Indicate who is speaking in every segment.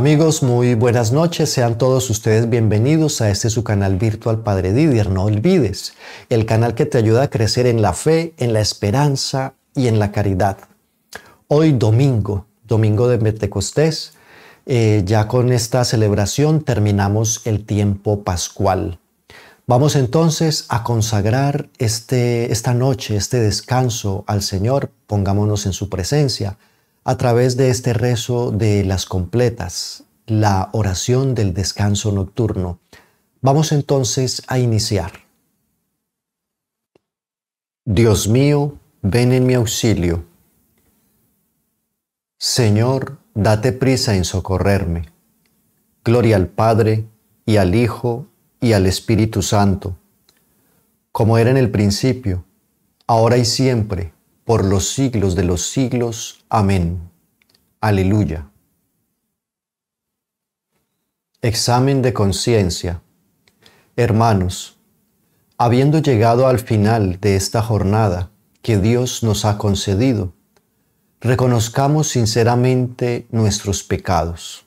Speaker 1: Amigos, muy buenas noches. Sean todos ustedes bienvenidos a este su canal virtual Padre Didier. No olvides, el canal que te ayuda a crecer en la fe, en la esperanza y en la caridad. Hoy domingo, domingo de Pentecostés, eh, ya con esta celebración terminamos el tiempo pascual. Vamos entonces a consagrar este, esta noche, este descanso al Señor. Pongámonos en su presencia a través de este rezo de las completas, la oración del descanso nocturno. Vamos entonces a iniciar. Dios mío, ven en mi auxilio. Señor, date prisa en socorrerme. Gloria al Padre, y al Hijo, y al Espíritu Santo, como era en el principio, ahora y siempre, por los siglos de los siglos. Amén. Aleluya. Examen de conciencia. Hermanos, habiendo llegado al final de esta jornada que Dios nos ha concedido, reconozcamos sinceramente nuestros pecados.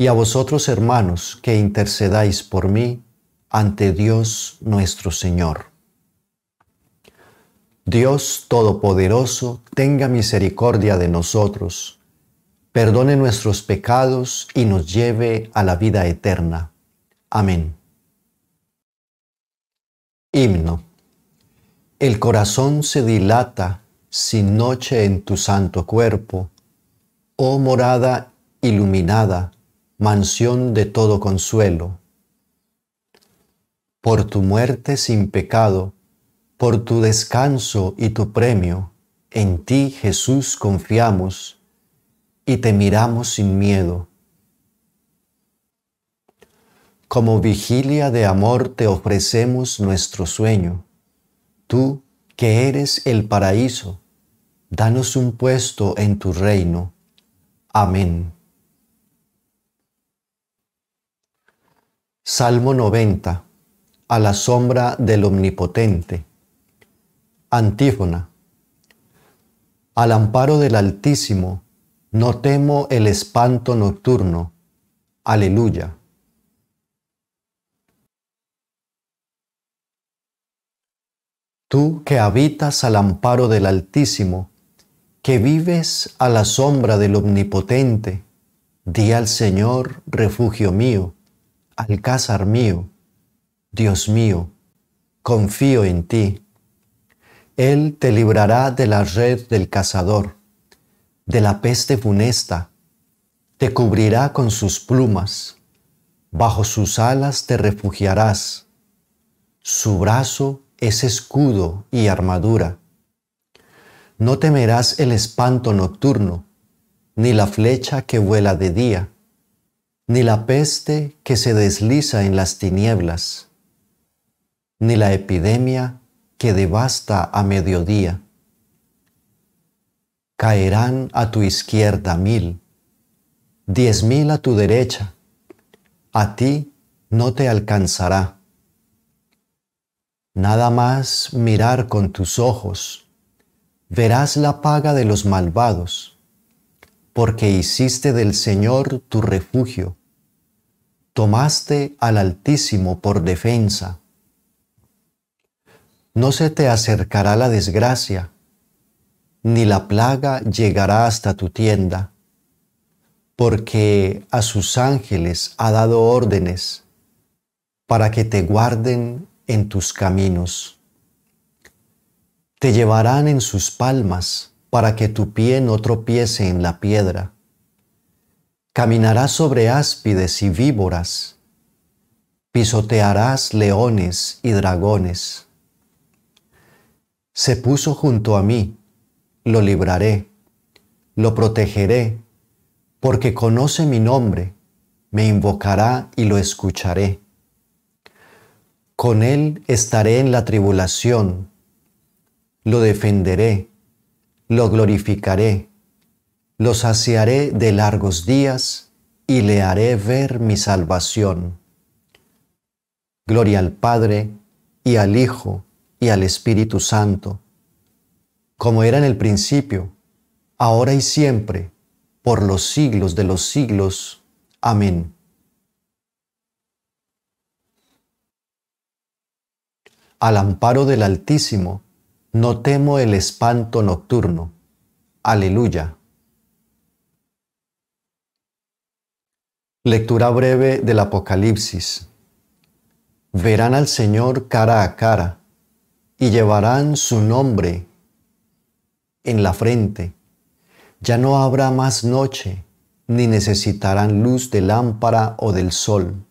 Speaker 1: y a vosotros hermanos que intercedáis por mí ante Dios nuestro Señor. Dios Todopoderoso, tenga misericordia de nosotros, perdone nuestros pecados y nos lleve a la vida eterna. Amén. Himno. El corazón se dilata sin noche en tu santo cuerpo, oh morada iluminada mansión de todo consuelo. Por tu muerte sin pecado, por tu descanso y tu premio, en ti Jesús confiamos y te miramos sin miedo. Como vigilia de amor te ofrecemos nuestro sueño. Tú, que eres el paraíso, danos un puesto en tu reino. Amén. Salmo 90. A la sombra del Omnipotente. Antífona. Al amparo del Altísimo, no temo el espanto nocturno. Aleluya. Tú que habitas al amparo del Altísimo, que vives a la sombra del Omnipotente, di al Señor, refugio mío Alcázar mío, Dios mío, confío en ti. Él te librará de la red del cazador, de la peste funesta, te cubrirá con sus plumas, bajo sus alas te refugiarás. Su brazo es escudo y armadura. No temerás el espanto nocturno, ni la flecha que vuela de día ni la peste que se desliza en las tinieblas, ni la epidemia que devasta a mediodía. Caerán a tu izquierda mil, diez mil a tu derecha, a ti no te alcanzará. Nada más mirar con tus ojos, verás la paga de los malvados, porque hiciste del Señor tu refugio tomaste al Altísimo por defensa. No se te acercará la desgracia, ni la plaga llegará hasta tu tienda, porque a sus ángeles ha dado órdenes para que te guarden en tus caminos. Te llevarán en sus palmas para que tu pie no tropiece en la piedra Caminarás sobre áspides y víboras, pisotearás leones y dragones. Se puso junto a mí, lo libraré, lo protegeré, porque conoce mi nombre, me invocará y lo escucharé. Con él estaré en la tribulación, lo defenderé, lo glorificaré los saciaré de largos días y le haré ver mi salvación. Gloria al Padre y al Hijo y al Espíritu Santo, como era en el principio, ahora y siempre, por los siglos de los siglos. Amén. Al amparo del Altísimo, no temo el espanto nocturno. Aleluya. Lectura breve del Apocalipsis. Verán al Señor cara a cara y llevarán su nombre en la frente. Ya no habrá más noche, ni necesitarán luz de lámpara o del sol,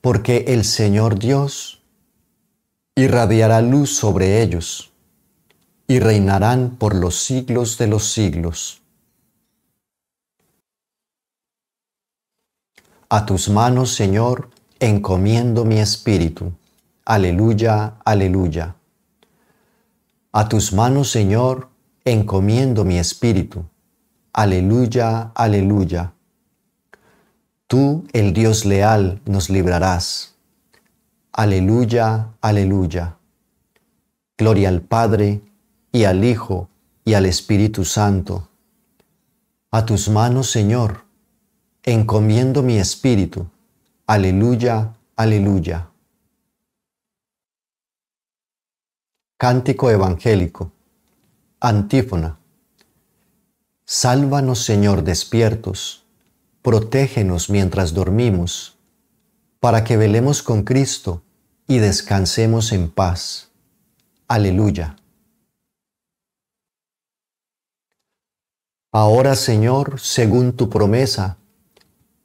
Speaker 1: porque el Señor Dios irradiará luz sobre ellos y reinarán por los siglos de los siglos. A tus manos, Señor, encomiendo mi espíritu. Aleluya, aleluya. A tus manos, Señor, encomiendo mi espíritu. Aleluya, aleluya. Tú, el Dios leal, nos librarás. Aleluya, aleluya. Gloria al Padre, y al Hijo, y al Espíritu Santo. A tus manos, Señor, encomiendo mi espíritu. Aleluya, aleluya. Cántico Evangélico. Antífona. Sálvanos Señor despiertos, protégenos mientras dormimos, para que velemos con Cristo y descansemos en paz. Aleluya. Ahora Señor, según tu promesa,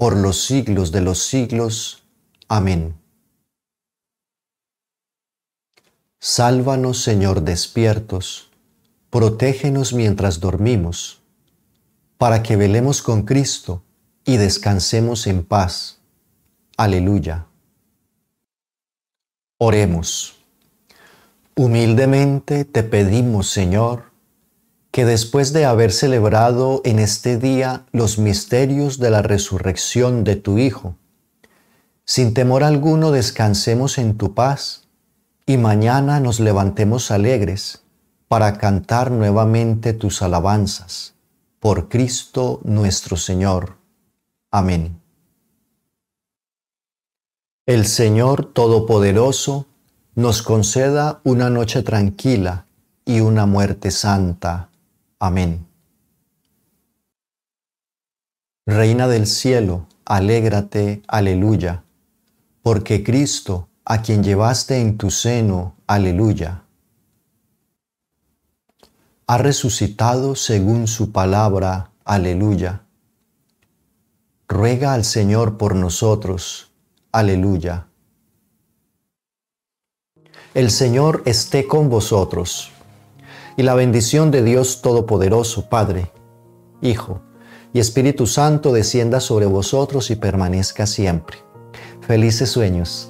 Speaker 1: por los siglos de los siglos. Amén. Sálvanos, Señor, despiertos, protégenos mientras dormimos, para que velemos con Cristo y descansemos en paz. Aleluya. Oremos. Humildemente te pedimos, Señor, que después de haber celebrado en este día los misterios de la resurrección de tu Hijo, sin temor alguno descansemos en tu paz y mañana nos levantemos alegres para cantar nuevamente tus alabanzas. Por Cristo nuestro Señor. Amén. El Señor Todopoderoso nos conceda una noche tranquila y una muerte santa. Amén. Reina del cielo, alégrate, aleluya, porque Cristo, a quien llevaste en tu seno, aleluya, ha resucitado según su palabra, aleluya. Ruega al Señor por nosotros, aleluya. El Señor esté con vosotros y la bendición de Dios Todopoderoso, Padre, Hijo y Espíritu Santo descienda sobre vosotros y permanezca siempre. Felices sueños.